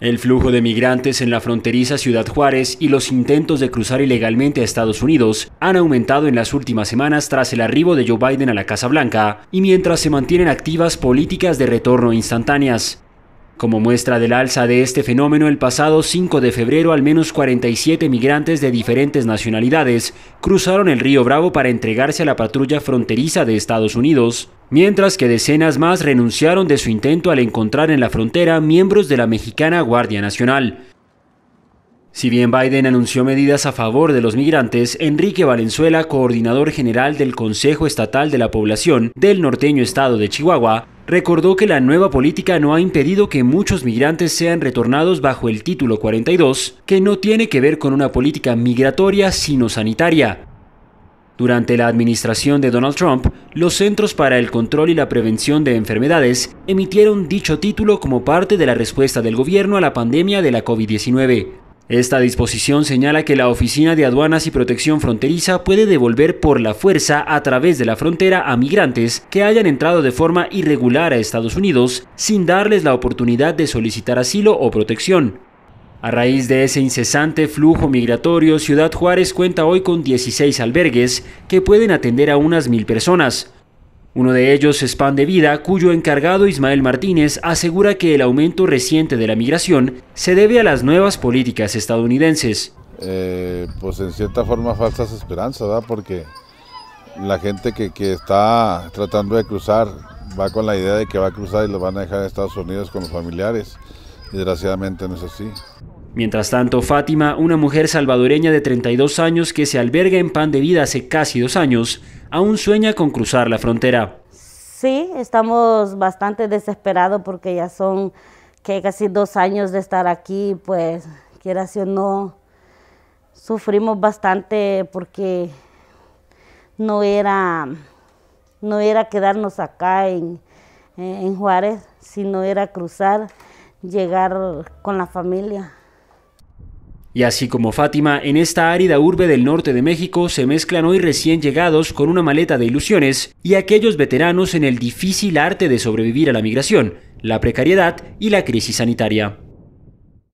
El flujo de migrantes en la fronteriza Ciudad Juárez y los intentos de cruzar ilegalmente a Estados Unidos han aumentado en las últimas semanas tras el arribo de Joe Biden a la Casa Blanca y mientras se mantienen activas políticas de retorno instantáneas. Como muestra del alza de este fenómeno, el pasado 5 de febrero al menos 47 migrantes de diferentes nacionalidades cruzaron el río Bravo para entregarse a la patrulla fronteriza de Estados Unidos, mientras que decenas más renunciaron de su intento al encontrar en la frontera miembros de la mexicana Guardia Nacional. Si bien Biden anunció medidas a favor de los migrantes, Enrique Valenzuela, coordinador general del Consejo Estatal de la Población del norteño estado de Chihuahua, recordó que la nueva política no ha impedido que muchos migrantes sean retornados bajo el título 42, que no tiene que ver con una política migratoria sino sanitaria. Durante la administración de Donald Trump, los Centros para el Control y la Prevención de Enfermedades emitieron dicho título como parte de la respuesta del gobierno a la pandemia de la COVID-19. Esta disposición señala que la Oficina de Aduanas y Protección Fronteriza puede devolver por la fuerza a través de la frontera a migrantes que hayan entrado de forma irregular a Estados Unidos sin darles la oportunidad de solicitar asilo o protección. A raíz de ese incesante flujo migratorio, Ciudad Juárez cuenta hoy con 16 albergues que pueden atender a unas mil personas, uno de ellos es Pan de Vida, cuyo encargado Ismael Martínez asegura que el aumento reciente de la migración se debe a las nuevas políticas estadounidenses. Eh, pues en cierta forma falsas esperanzas, ¿verdad? Porque la gente que, que, está tratando de cruzar va con la idea de que va a cruzar y lo van a dejar en Estados Unidos con los familiares. Desgraciadamente no es así. Mientras tanto, Fátima, una mujer salvadoreña de 32 años que se alberga en Pan de Vida hace casi dos años, aún sueña con cruzar la frontera. Sí, estamos bastante desesperados porque ya son casi dos años de estar aquí, pues quiera si o no, sufrimos bastante porque no era, no era quedarnos acá en, en Juárez, sino era cruzar, llegar con la familia. Y así como Fátima, en esta árida urbe del norte de México se mezclan hoy recién llegados con una maleta de ilusiones y aquellos veteranos en el difícil arte de sobrevivir a la migración, la precariedad y la crisis sanitaria.